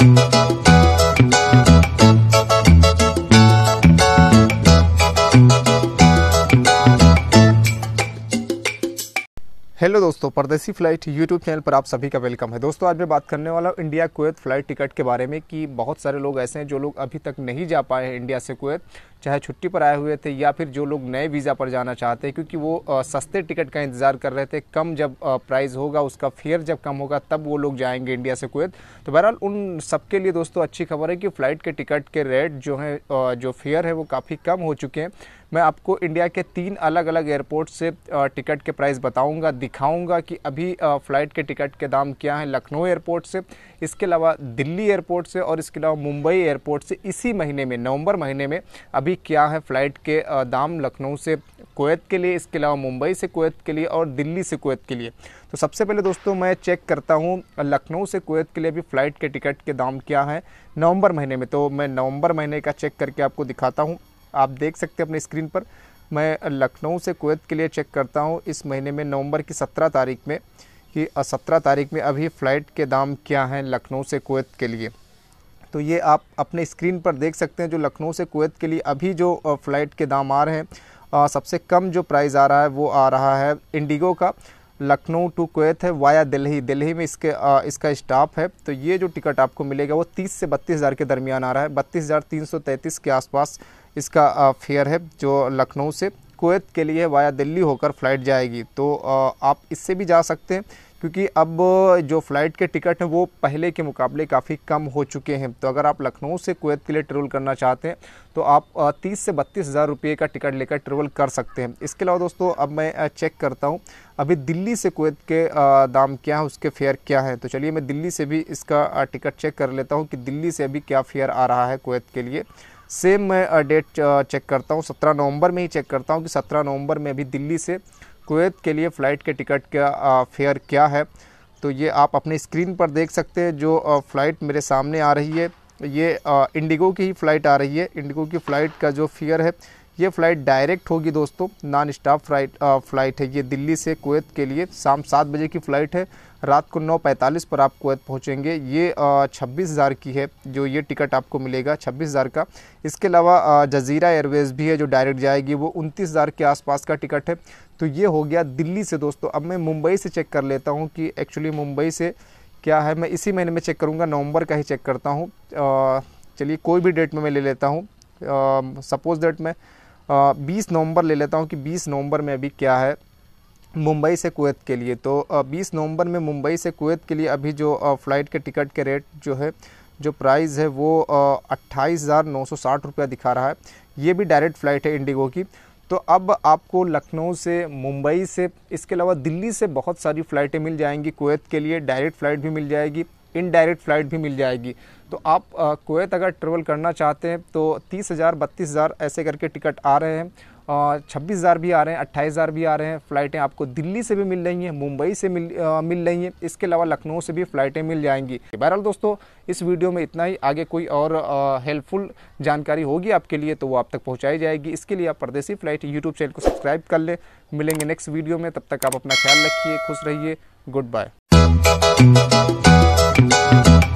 Hello दोस्तों परदेसी flight YouTube channel पर आप सभी का वेलकम है दोस्तों आज मैं बात करने वाला हूँ इंडिया कुवैत फ़्लाइट टिकट के बारे में कि बहुत सारे लोग ऐसे हैं जो लोग अभी तक नहीं जा पाए हैं इंडिया से कुवैत चाहे छुट्टी पर आए हुए थे या फिर जो लोग नए वीज़ा पर जाना चाहते हैं क्योंकि वो सस्ते टिकट का इंतज़ार कर रहे थे कम जब प्राइस होगा उसका फेयर जब कम होगा तब वो लोग जाएंगे इंडिया से कुवैत तो बहरहाल उन सबके लिए दोस्तों अच्छी खबर है कि फ़्लाइट के टिकट के रेट जो हैं जो फेयर है वो काफ़ी कम हो चुके हैं मैं आपको इंडिया के तीन अलग अलग एयरपोर्ट से टिकट के प्राइस बताऊंगा दिखाऊंगा कि अभी फ़्लाइट के टिकट के दाम क्या हैं लखनऊ एयरपोर्ट से इसके अलावा दिल्ली एयरपोर्ट से और इसके अलावा मुंबई एयरपोर्ट से इसी महीने में नवंबर महीने में अभी अभी क्या है फ़्लाइट के दाम लखनऊ से कोवैत के लिए इसके अलावा मुंबई से कोवैत के लिए और दिल्ली से कोवैत के लिए तो सबसे पहले दोस्तों मैं चेक करता हूँ लखनऊ से कोवैत के लिए भी फ़्लाइट के टिकट के दाम क्या है नवंबर महीने में तो मैं नवंबर महीने का चेक करके आपको दिखाता हूँ आप देख सकते हैं अपने स्क्रीन पर मैं लखनऊ से कोवैत के लिए चेक करता हूँ इस महीने में नवंबर की सत्रह तारीख में कि सत्रह तारीख में अभी फ़्लाइट के दाम क्या हैं लखनऊ से कोवैत के लिए तो ये आप अपने स्क्रीन पर देख सकते हैं जो लखनऊ से कुवैत के लिए अभी जो फ़्लाइट के दाम आ रहे हैं सबसे कम जो प्राइस आ रहा है वो आ रहा है इंडिगो का लखनऊ टू कुवैत है वाया दिल्ली दिल्ली में इसके आ, इसका स्टाफ है तो ये जो टिकट आपको मिलेगा वो तीस से बत्तीस हज़ार के दरमियान आ रहा है बत्तीस हज़ार तीन सौ तैंतीस के आसपास इसका फेयर है जो लखनऊ से कुवैत के लिए वाया दिल्ली होकर फ़्लाइट जाएगी तो आ, आप इससे भी जा सकते हैं क्योंकि अब जो फ़्लाइट के टिकट हैं वो पहले के मुकाबले काफ़ी कम हो चुके हैं तो अगर आप लखनऊ से कुवैत के लिए ट्रेवल करना चाहते हैं तो आप तीस से बत्तीस हज़ार रुपये का टिकट लेकर ट्रेवल कर सकते हैं इसके अलावा दोस्तों अब मैं चेक करता हूँ अभी दिल्ली से कुवैत के दाम क्या है उसके फेयर क्या है तो चलिए मैं दिल्ली से भी इसका टिकट चेक कर लेता हूँ कि दिल्ली से अभी क्या फेयर आ रहा है कुवैत के लिए सेम मैं डेट चेक करता हूँ सत्रह नवंबर में ही चेक करता हूँ कि सत्रह नवंबर में अभी दिल्ली से कुवैत के लिए फ़्लाइट के टिकट का फेयर क्या है तो ये आप अपने स्क्रीन पर देख सकते हैं जो फ़्लाइट मेरे सामने आ रही है ये इंडिगो की ही फ़्लाइट आ रही है इंडिगो की फ़्लाइट का जो फेयर है ये फ़्लाइट डायरेक्ट होगी दोस्तों नॉन स्टॉप फ्लाइट फ़्लाइट है ये दिल्ली से कुवैत के लिए शाम सात बजे की फ़्लाइट है रात को नौ पैंतालीस पर आप कुवैत पहुँचेंगे ये छब्बीस हज़ार की है जो ये टिकट आपको मिलेगा छब्बीस हज़ार का इसके अलावा जजीरा एयरवेज़ भी है जो डायरेक्ट जाएगी वो उनतीस हज़ार के आसपास का टिकट है तो ये हो गया दिल्ली से दोस्तों अब मैं मुंबई से चेक कर लेता हूँ कि एक्चुअली मुंबई से क्या है मैं इसी महीने में चेक करूँगा नवंबर का ही चेक करता हूँ चलिए कोई भी डेट में मैं ले लेता हूँ सपोज़ डेट में बीस नवंबर ले लेता हूँ कि बीस नवंबर में अभी क्या है मुंबई से कुवैत के लिए तो 20 नवंबर में मुंबई से कुवैत के लिए अभी जो फ़्लाइट के टिकट के रेट जो है जो प्राइस है वो अट्ठाईस हज़ार नौ सौ साठ रुपया दिखा रहा है ये भी डायरेक्ट फ़्लाइट है इंडिगो की तो अब आपको लखनऊ से मुंबई से इसके अलावा दिल्ली से बहुत सारी फ़्लाइटें मिल जाएंगी कुवैत के लिए डायरेक्ट फ़्लाइट भी मिल जाएगी इनडायरेक्ट फ़्लाइट भी मिल जाएगी तो आप कोवैत अगर ट्रेवल करना चाहते हैं तो तीस हज़ार बत्तीस हज़ार ऐसे करके टिकट आ रहे हैं छब्बीस हज़ार भी आ रहे हैं अट्ठाईस हज़ार भी आ रहे हैं फ़्लाइटें आपको दिल्ली से भी मिल रही हैं मुंबई से मिल आ, मिल रही हैं इसके अलावा लखनऊ से भी फ़्लाइटें मिल जाएंगी बहरहाल दोस्तों इस वीडियो में इतना ही आगे कोई और हेल्पफुल जानकारी होगी आपके लिए तो वो आप तक पहुँचाई जाएगी इसके लिए आप परदेसी फ़्लाइट यूट्यूब चैनल को सब्सक्राइब कर लें मिलेंगे नेक्स्ट वीडियो में तब तक आप अपना ख्याल रखिए खुश रहिए गुड बाय Thank you.